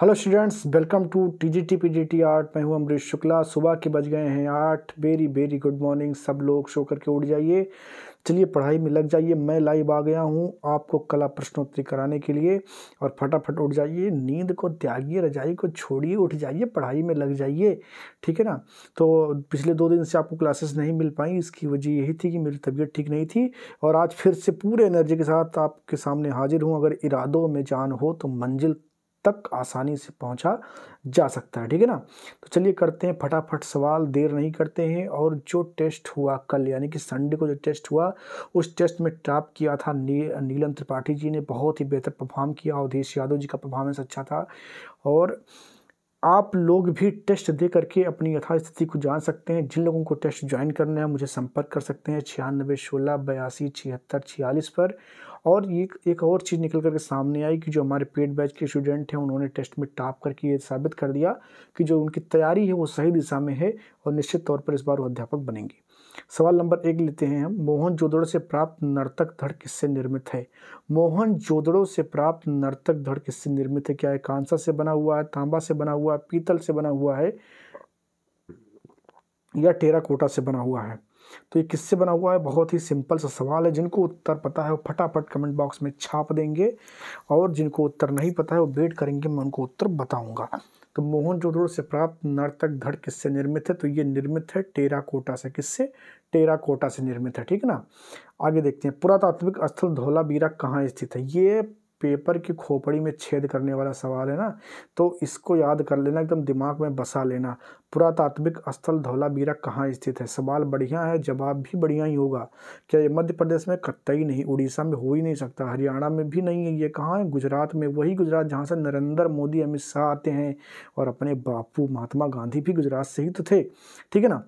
hello students welcome to T G T P G T art मैं हूँ अमरीश शुक्ला सुबह के बज गए हैं आठ वेरी वेरी गुड मॉर्निंग सब लोग शो करके उठ जाइए चलिए पढ़ाई में लग जाइए मैं लाइव आ गया हूँ आपको कला प्रश्नोत्तरी कराने के लिए और फटाफट उठ जाइए नींद को त्यागिए रजाई को छोड़िए उठ जाइए पढ़ाई में लग जाइए ठीक है ना तो पिछले दो दिन से आपको क्लासेस नहीं मिल पाई इसकी वजह यही थी कि मेरी तबीयत ठीक नहीं थी और आज फिर से पूरे एनर्जी के साथ आपके सामने हाजिर हूँ अगर इरादों में जान हो तो मंजिल तक आसानी से पहुंचा जा सकता है ठीक है ना तो चलिए करते हैं फटाफट सवाल देर नहीं करते हैं और जो टेस्ट हुआ कल यानी कि संडे को जो टेस्ट हुआ उस टेस्ट में टॉप किया था नी, नीलम त्रिपाठी जी ने बहुत ही बेहतर परफॉर्म किया अवधेश यादव जी का परफॉर्मेंस अच्छा था और आप लोग भी टेस्ट दे करके अपनी यथास्थिति को जान सकते हैं जिन लोगों को टेस्ट ज्वाइन करना है मुझे संपर्क कर सकते हैं छियानबे सोलह बयासी छिहत्तर छियालीस पर और ये एक और चीज़ निकल करके सामने आई कि जो हमारे पेड बैच के स्टूडेंट हैं उन्होंने टेस्ट में टॉप करके ये साबित कर दिया कि जो उनकी तैयारी है वो सही दिशा में है और निश्चित तौर पर इस बार वो अध्यापक बनेंगे सवाल नंबर एक लेते हैं हम मोहन जोदड़ो से प्राप्त नर्तक धड़ किससे निर्मित है मोहन जोदड़ो से प्राप्त नर्तक धड़ किससे निर्मित है क्या है कांसा से बना हुआ है तांबा से बना हुआ है पीतल से बना हुआ है या टेरा कोटा से बना हुआ है तो ये किससे बना हुआ है बहुत ही सिंपल सा सवाल है जिनको उत्तर पता है वो फटाफट कमेंट बॉक्स में छाप देंगे और जिनको उत्तर नहीं पता है वो वेट करेंगे मैं उनको उत्तर बताऊंगा तो मोहन जोदड़ो से प्राप्त नर्तक धड़ किससे निर्मित है तो ये निर्मित है टेरा कोटा से किससे टेरा कोटा से निर्मित है ठीक है ना आगे देखते हैं पुरातात्विक स्थल धोलाबीरा कहाँ स्थित है ये पेपर की खोपड़ी में छेद करने वाला सवाल है ना तो इसको याद कर लेना एकदम दिमाग में बसा लेना पुरातात्विक स्थल धौलाबीरा कहाँ स्थित है सवाल बढ़िया है जवाब भी बढ़िया ही होगा क्या ये मध्य प्रदेश में कतई नहीं उड़ीसा में हो ही नहीं सकता हरियाणा में भी नहीं है ये कहाँ है गुजरात में वही गुजरात जहाँ से नरेंद्र मोदी अमित शाह आते हैं और अपने बापू महात्मा गांधी भी गुजरात से ही तो थे ठीक है ना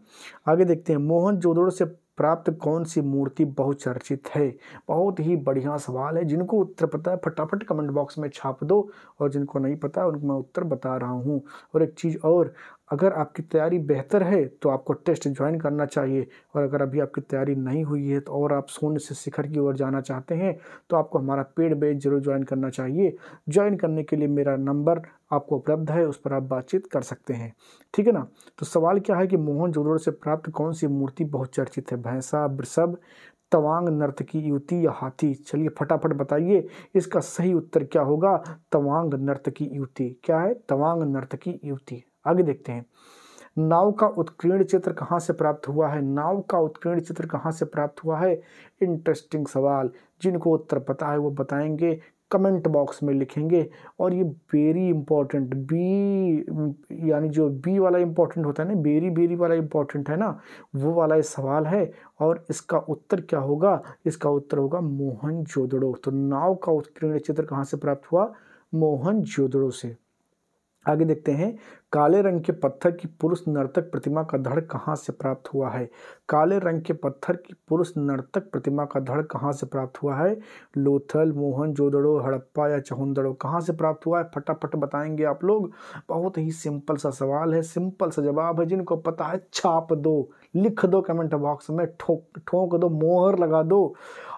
आगे देखते हैं मोहन जोदड़ो से प्राप्त कौन सी मूर्ति बहुचर्चित है बहुत ही बढ़िया सवाल है जिनको उत्तर पता है फटाफट कमेंट बॉक्स में छाप दो और जिनको नहीं पता उनको मैं उत्तर बता रहा हूँ और एक चीज़ और अगर आपकी तैयारी बेहतर है तो आपको टेस्ट ज्वाइन करना चाहिए और अगर अभी आपकी तैयारी नहीं हुई है तो और आप शून्य से शिखर की ओर जाना चाहते हैं तो आपको हमारा पेड बैच जरूर ज्वाइन करना चाहिए ज्वाइन करने के लिए मेरा नंबर आपको उपलब्ध है उस पर आप बातचीत कर सकते हैं ठीक है ना तो सवाल क्या है कि मोहन से प्राप्त कौन सी मूर्ति बहुत चर्चित है भैंसा वृषभ तवांग नर्तकी युवती या हाथी चलिए फटाफट बताइए इसका सही उत्तर क्या होगा तवांग नर्तकी युवती क्या है तवांग नर्तकी युवती आगे देखते हैं नाव का उत्कीर्ण चित्र कहाँ से प्राप्त हुआ है नाव का उत्कीर्ण चित्र कहाँ से प्राप्त हुआ है इंटरेस्टिंग सवाल जिनको उत्तर पता है वो बताएंगे कमेंट बॉक्स में लिखेंगे और ये वेरी इंपॉर्टेंट बी यानी जो बी वाला इंपॉर्टेंट होता है ना बेरी बेरी वाला इंपॉर्टेंट है ना वो वाला ये सवाल है और इसका उत्तर क्या होगा इसका उत्तर होगा मोहन जोदड़ो तो नाव का उत्कीर्ण चित्र कहाँ से प्राप्त हुआ मोहन जोदड़ो से आगे देखते हैं काले रंग के पत्थर की पुरुष नर्तक प्रतिमा का धड़ कहाँ से प्राप्त हुआ है काले रंग के पत्थर की पुरुष नर्तक प्रतिमा का धड़ कहाँ से प्राप्त हुआ है लोथल मोहन जोदड़ो हड़प्पा या चहुंदड़ो कहाँ से प्राप्त हुआ है फटाफट बताएंगे आप लोग बहुत ही सिंपल सा सवाल है सिंपल सा जवाब है जिनको पता है छाप दो लिख दो कमेंट बॉक्स में ठोक ठोंक दो मोहर लगा दो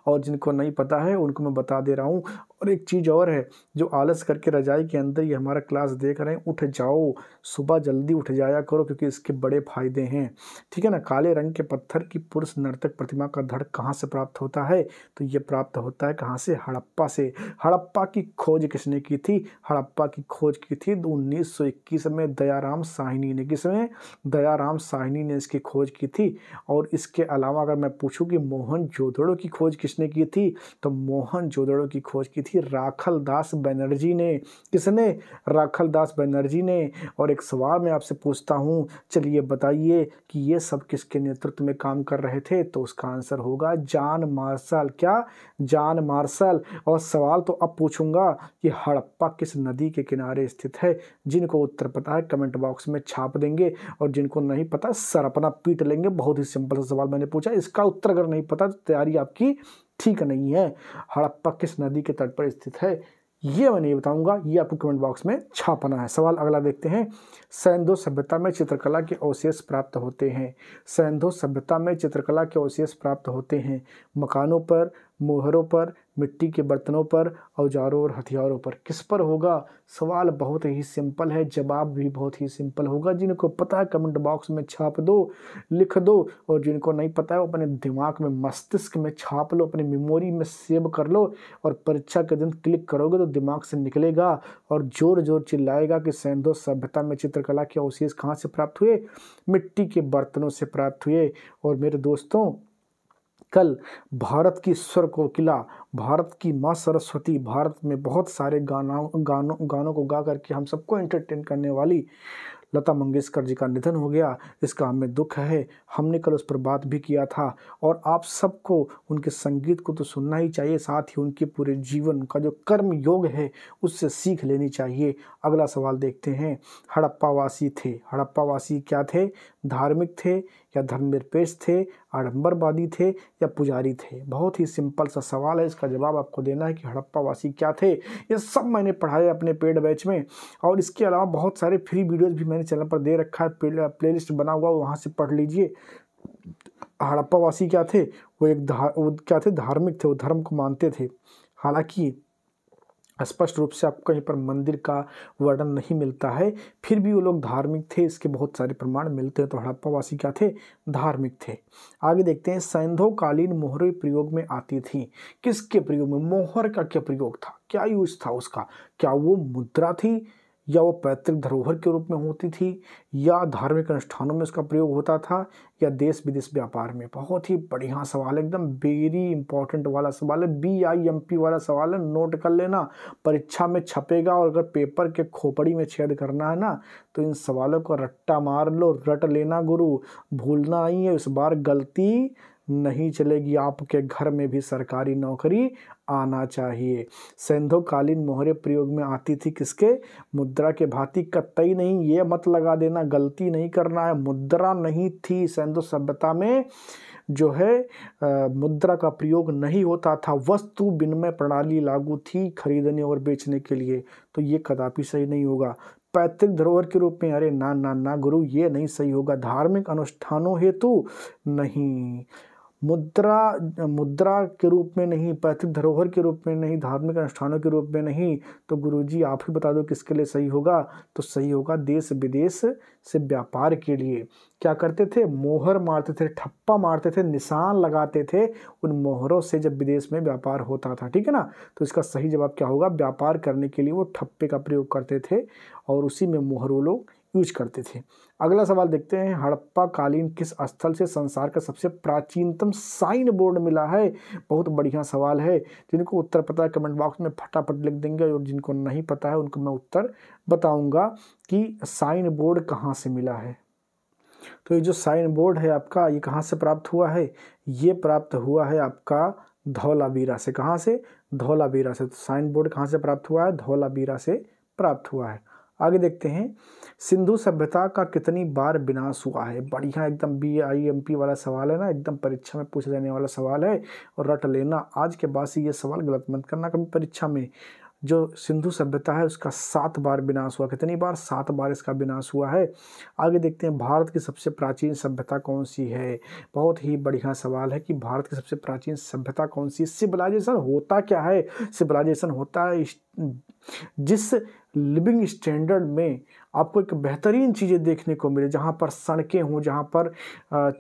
और जिनको नहीं पता है उनको मैं बता दे रहा हूँ और एक चीज़ और है जो आलस करके रजाई के अंदर ही हमारा क्लास देख रहे हैं उठ जाओ सुबह जल्दी उठ जाया करो क्योंकि इसके बड़े फायदे हैं ठीक है ना काले रंग के पत्थर की पुरुष नर्तक प्रतिमा का धड़ कहाँ से प्राप्त होता है तो ये प्राप्त होता है कहाँ से हड़प्पा से हड़प्पा की खोज किसने की थी हड़प्पा की खोज की थी उन्नीस में दयाराम साहिनी ने किसमें दयाराम साहिनी ने इसकी खोज की थी और इसके अलावा अगर मैं पूछूँ कि मोहन जोधड़ो की खोज किस किसने की थी तो मोहन जोदड़ो की खोज की थी राखल दास बनर्जी ने किसने राखल दास बनर्जी ने और एक सवाल मैं आपसे पूछता हूँ चलिए बताइए कि ये सब किसके नेतृत्व में काम कर रहे थे तो उसका आंसर होगा जान मार्शल क्या जान मार्शल और सवाल तो अब पूछूंगा कि हड़प्पा किस नदी के किनारे स्थित है जिनको उत्तर पता है कमेंट बॉक्स में छाप देंगे और जिनको नहीं पता सर अपना पीट लेंगे बहुत ही सिंपल सा सवाल मैंने पूछा इसका उत्तर अगर नहीं पता तो तैयारी आपकी ठीक नहीं है हड़प्पा किस नदी के तट पर स्थित है ये मैं नहीं बताऊंगा ये आपको कमेंट बॉक्स में छापना है सवाल अगला देखते हैं सैंधो सभ्यता में चित्रकला के अवशेष प्राप्त होते हैं सैंधो सभ्यता में चित्रकला के अवशेष प्राप्त होते हैं मकानों पर मोहरों पर मिट्टी के बर्तनों पर औजारों और हथियारों पर किस पर होगा सवाल बहुत ही सिंपल है जवाब भी बहुत ही सिंपल होगा जिनको पता है कमेंट बॉक्स में छाप दो लिख दो और जिनको नहीं पता है वो अपने दिमाग में मस्तिष्क में छाप लो अपनी मेमोरी में सेव कर लो और परीक्षा के दिन क्लिक करोगे तो दिमाग से निकलेगा और ज़ोर ज़ोर चिल्लाएगा कि सैंधो सभ्यता में चित्रकला के अवशेष कहाँ से प्राप्त हुए मिट्टी के बर्तनों से प्राप्त हुए और मेरे दोस्तों कल भारत की स्वर कोकिला भारत की माँ सरस्वती भारत में बहुत सारे गाना गानों गानों को गा करके हम सबको एंटरटेन करने वाली लता मंगेशकर जी का निधन हो गया इसका हमें दुख है हमने कल उस पर बात भी किया था और आप सबको उनके संगीत को तो सुनना ही चाहिए साथ ही उनके पूरे जीवन का जो कर्म योग है उससे सीख लेनी चाहिए अगला सवाल देखते हैं हड़प्पावासी थे हड़प्पावासी क्या थे धार्मिक थे या धर्मनिरपेक्ष थे आडम्बरवादी थे या पुजारी थे बहुत ही सिंपल सा सवाल है इसका जवाब आपको देना है कि हड़प्पा वासी क्या थे ये सब मैंने पढ़ाया अपने पेड बैच में और इसके अलावा बहुत सारे फ्री वीडियोज़ भी मैंने चैनल पर दे रखा है प्ले, लिस्ट बना हुआ वहाँ से पढ़ लीजिए हड़प्पा वासी क्या थे वो एक धार वो क्या थे धार्मिक थे वो धर्म को मानते थे हालांकि स्पष्ट रूप से आपको कहीं पर मंदिर का वर्णन नहीं मिलता है फिर भी वो लोग धार्मिक थे इसके बहुत सारे प्रमाण मिलते हैं तो हड़प्पावासी क्या थे धार्मिक थे आगे देखते हैं सैंधोकालीन मोहरे प्रयोग में आती थी किसके प्रयोग में मोहर का क्या प्रयोग था क्या यूज था उसका क्या वो मुद्रा थी या वो पैतृक धरोहर के रूप में होती थी या धार्मिक अनुष्ठानों में उसका प्रयोग होता था या देश विदेश व्यापार में बहुत ही बढ़िया सवाल है एकदम वेरी इंपॉर्टेंट वाला सवाल है बी आई एम पी वाला सवाल है नोट कर लेना परीक्षा में छपेगा और अगर पेपर के खोपड़ी में छेद करना है ना तो इन सवालों को रट्टा मार लो रट लेना गुरु भूलना नहीं है इस बार गलती नहीं चलेगी आपके घर में भी सरकारी नौकरी आना चाहिए सैंधोकालीन मोहरे प्रयोग में आती थी किसके मुद्रा के भांति कतई नहीं ये मत लगा देना गलती नहीं करना है मुद्रा नहीं थी सैंधो सभ्यता में जो है आ, मुद्रा का प्रयोग नहीं होता था वस्तु विनिमय प्रणाली लागू थी खरीदने और बेचने के लिए तो ये कदापि सही नहीं होगा पैतृक धरोहर के रूप में अरे ना ना ना गुरु ये नहीं सही होगा धार्मिक अनुष्ठानों हेतु नहीं मुद्रा मुद्रा के रूप में नहीं पैतृक धरोहर के रूप में नहीं धार्मिक अनुष्ठानों के रूप में नहीं तो गुरुजी आप ही बता दो किसके लिए सही होगा तो सही होगा देश विदेश से व्यापार के लिए क्या करते थे मोहर मारते थे ठप्पा मारते थे निशान लगाते थे उन मोहरों से जब विदेश में व्यापार होता था ठीक है ना तो इसका सही जवाब क्या होगा व्यापार करने के लिए वो ठप्पे का प्रयोग करते थे और उसी में मोहरों लोग यूज करते थे अगला सवाल देखते हैं हड़प्पा कालीन किस स्थल से संसार का सबसे प्राचीनतम साइन बोर्ड मिला है बहुत बढ़िया सवाल है जिनको उत्तर पता है कमेंट बॉक्स में फटाफट लिख देंगे और जिनको नहीं पता है उनको मैं उत्तर बताऊंगा कि साइन बोर्ड कहाँ से मिला है तो ये जो साइन बोर्ड है आपका ये कहाँ से प्राप्त हुआ है ये प्राप्त हुआ है आपका धौलाबीरा से कहाँ से धौलाबीरा से तो साइन बोर्ड कहाँ से प्राप्त हुआ है धौलाबीरा से प्राप्त हुआ है आगे देखते हैं सिंधु सभ्यता का कितनी बार विनाश हुआ है बढ़िया एकदम बी आई एम पी वाला सवाल है ना एकदम परीक्षा में पूछा जाने वाला सवाल है और रट लेना आज के बाद से ये सवाल गलत मत करना कभी परीक्षा में जो सिंधु सभ्यता है उसका सात बार विनाश हुआ कितनी बार सात बार इसका विनाश हुआ है आगे देखते हैं भारत की सबसे प्राचीन सभ्यता कौन सी है बहुत ही बढ़िया सवाल है कि भारत की सबसे प्राचीन सभ्यता कौन सी सिविलाइजेशन होता क्या है सिविलाइजेशन होता है जिस लिविंग स्टैंडर्ड में आपको एक बेहतरीन चीज़ें देखने को मिले जहाँ पर सड़कें हों जहाँ पर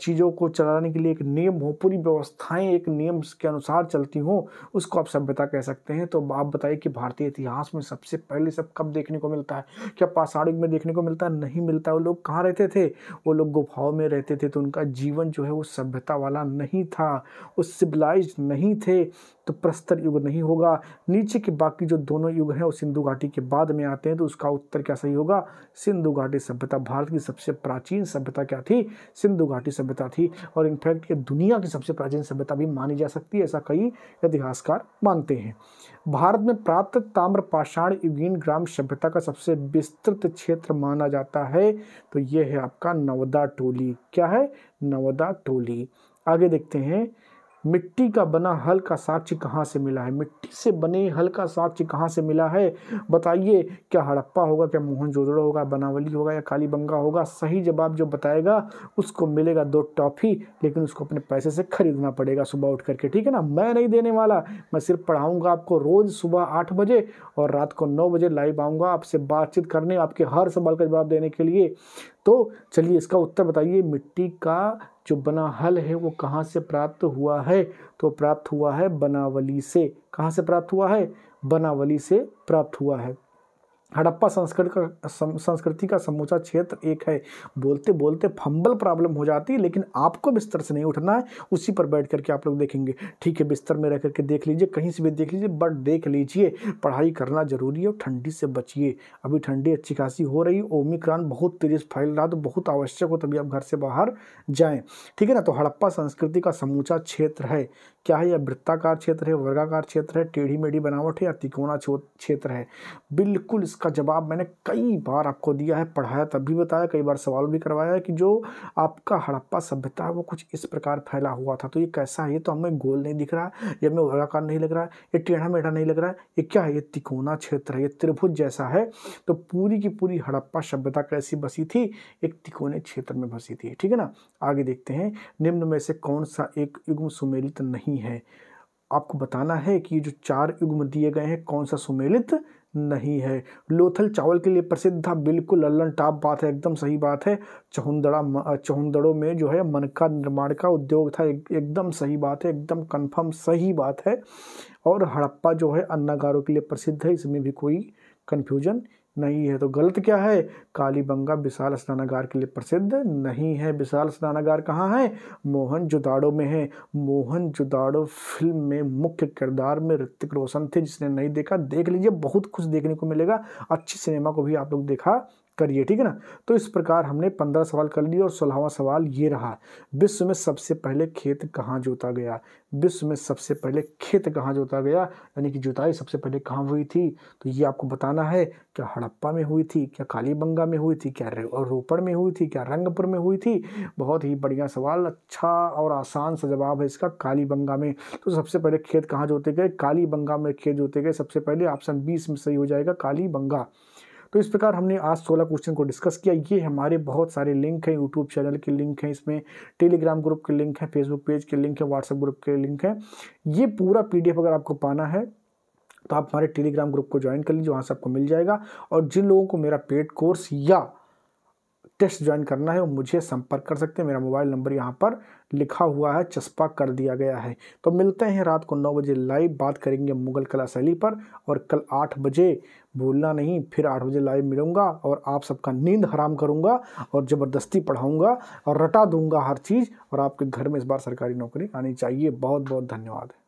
चीज़ों को चलाने के लिए एक नियम हो पूरी व्यवस्थाएं एक नियम के अनुसार चलती हों उसको आप सभ्यता कह सकते हैं तो आप बताइए कि भारतीय इतिहास में सबसे पहले सब कब देखने को मिलता है क्या पाषाणिक में देखने को मिलता है नहीं मिलता वो लोग कहाँ रहते थे वो लोग गुफाओं में रहते थे तो उनका जीवन जो है वो सभ्यता वाला नहीं था वो सिविलाइज नहीं थे तो प्रस्तर युग नहीं होगा नीचे के बाकी जो दोनों युग हैं वो सिंधु घाटी के बाद में आते हैं तो उसका उत्तर क्या सही होगा सिंधु घाटी सभ्यता भारत की सबसे प्राचीन सभ्यता क्या थी सिंधु घाटी सभ्यता थी और इनफैक्ट ये दुनिया की सबसे प्राचीन सभ्यता भी मानी जा सकती है ऐसा कई इतिहासकार मानते हैं भारत में प्राप्त ताम्रपाषाण युगीन ग्राम सभ्यता का सबसे विस्तृत क्षेत्र माना जाता है तो ये है आपका नवदा टोली क्या है नवदा टोली आगे देखते हैं मिट्टी का बना हल का साक्ष्य कहाँ से मिला है मिट्टी से बने हल का साक्ष्य कहाँ से मिला है बताइए क्या हड़प्पा होगा क्या मोहनजोदड़ो होगा बनावली होगा या कालीबंगा होगा सही जवाब जो बताएगा उसको मिलेगा दो टॉफ़ी लेकिन उसको अपने पैसे से खरीदना पड़ेगा सुबह उठ करके ठीक है ना मैं नहीं देने वाला मैं सिर्फ पढ़ाऊँगा आपको रोज़ सुबह आठ बजे और रात को नौ बजे लाइव आऊँगा आपसे बातचीत करने आपके हर सवाल का जवाब देने के लिए तो चलिए इसका उत्तर बताइए मिट्टी का जो बना हल है वो कहाँ से प्राप्त हुआ है तो प्राप्त हुआ है बनावली से कहाँ से प्राप्त हुआ है बनावली से प्राप्त हुआ है हड़प्पा संस्कृत का संस्कृति का समूचा क्षेत्र एक है बोलते बोलते फंबल प्रॉब्लम हो जाती है लेकिन आपको बिस्तर से नहीं उठना है उसी पर बैठ करके आप लोग देखेंगे ठीक है बिस्तर में रह करके देख लीजिए कहीं से भी देख लीजिए बट देख लीजिए पढ़ाई करना ज़रूरी है और ठंडी से बचिए अभी ठंडी अच्छी खासी हो रही ओमिक्रॉन बहुत तेज़ फैल रहा तो बहुत आवश्यक हो तभी आप घर से बाहर जाएँ ठीक है ना तो हड़प्पा संस्कृति का समूचा क्षेत्र है क्या है यह वृत्ताकार क्षेत्र है वर्गाकार क्षेत्र है टेढ़ी मेढ़ी बनावट है या तिकोना क्षेत्र है बिल्कुल उसका जवाब मैंने कई बार आपको दिया है पढ़ाया तब भी बताया कई बार सवाल भी करवाया है कि जो आपका हड़प्पा सभ्यता है वो कुछ इस प्रकार फैला हुआ था तो ये कैसा है ये तो हमें गोल नहीं दिख रहा है ये हमें वर्गाकार नहीं लग रहा है ये टेढ़ा मेढ़ा नहीं लग रहा है ये क्या है ये तिकोना क्षेत्र है ये त्रिभुज जैसा है तो पूरी की पूरी हड़प्पा सभ्यता कैसी बसी थी एक तिकोने क्षेत्र में बसी थी ठीक है ना आगे देखते हैं निम्न में से कौन सा एक युग्म सुमेलित नहीं है आपको बताना है कि जो चार युग्म दिए गए हैं कौन सा सुमेलित नहीं है लोथल चावल के लिए प्रसिद्ध था बिल्कुल लल्लन टाप बात है एकदम सही बात है चहुंदड़ा चहुंदड़ों में जो है मन का निर्माण का उद्योग था एक, एकदम सही बात है एकदम कंफर्म सही बात है और हड़प्पा जो है अन्नागारों के लिए प्रसिद्ध है इसमें भी कोई कन्फ्यूजन नहीं है तो गलत क्या है कालीबंगा विशाल स्नानागार के लिए प्रसिद्ध नहीं है विशाल स्नानागार कहाँ है मोहन जुदाड़ो में है मोहन जुदाड़ो फिल्म में मुख्य किरदार में ऋतिक रोशन थे जिसने नहीं देखा देख लीजिए बहुत कुछ देखने को मिलेगा अच्छी सिनेमा को भी आप लोग देखा करिए ठीक है ना तो इस प्रकार हमने पंद्रह सवाल कर लिए और सोलहवा सवाल ये रहा विश्व में सबसे पहले खेत कहाँ जोता गया विश्व में सबसे पहले खेत कहाँ जोता गया यानी कि जुताई सबसे पहले कहाँ हुई थी तो ये आपको बताना है क्या हड़प्पा में हुई थी क्या कालीबंगा में हुई थी क्या रोपड़ में हुई थी क्या रंगपुर में हुई थी बहुत ही बढ़िया सवाल अच्छा और आसान सा जवाब है इसका कालीबंगा में तो सबसे पहले खेत कहाँ जोते गए कालीबंगा में खेत जोते गए सबसे पहले ऑप्शन बीस में सही हो जाएगा कालीबंगा तो इस प्रकार हमने आज सोलह क्वेश्चन को डिस्कस किया ये हमारे बहुत सारे लिंक हैं यूट्यूब चैनल के लिंक हैं इसमें टेलीग्राम ग्रुप के लिंक हैं फेसबुक पेज के लिंक हैं व्हाट्सएप ग्रुप के लिंक हैं ये पूरा पी अगर आपको पाना है तो आप हमारे टेलीग्राम ग्रुप को ज्वाइन कर लीजिए वहाँ से आपको मिल जाएगा और जिन लोगों को मेरा पेड कोर्स या टेस्ट ज्वाइन करना है वो मुझे संपर्क कर सकते हैं मेरा मोबाइल नंबर यहाँ पर लिखा हुआ है चस्पा कर दिया गया है तो मिलते हैं रात को नौ बजे लाइव बात करेंगे मुगल कला शैली पर और कल आठ बजे भूलना नहीं फिर आठ बजे लाइव मिलूंगा और आप सबका नींद हराम करूंगा और ज़बरदस्ती पढ़ाऊंगा और रटा दूंगा हर चीज़ और आपके घर में इस बार सरकारी नौकरी आनी चाहिए बहुत बहुत धन्यवाद